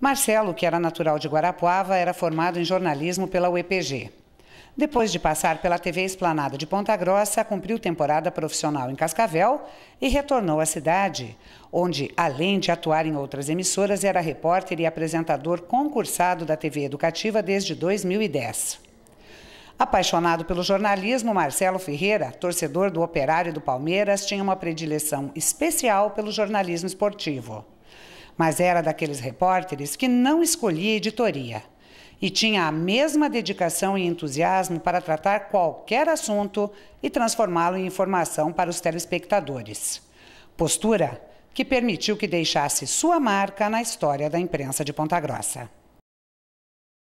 Marcelo, que era natural de Guarapuava, era formado em jornalismo pela UEPG. Depois de passar pela TV Esplanada de Ponta Grossa, cumpriu temporada profissional em Cascavel e retornou à cidade, onde, além de atuar em outras emissoras, era repórter e apresentador concursado da TV Educativa desde 2010. Apaixonado pelo jornalismo, Marcelo Ferreira, torcedor do Operário do Palmeiras, tinha uma predileção especial pelo jornalismo esportivo mas era daqueles repórteres que não escolhia editoria e tinha a mesma dedicação e entusiasmo para tratar qualquer assunto e transformá-lo em informação para os telespectadores. Postura que permitiu que deixasse sua marca na história da imprensa de Ponta Grossa.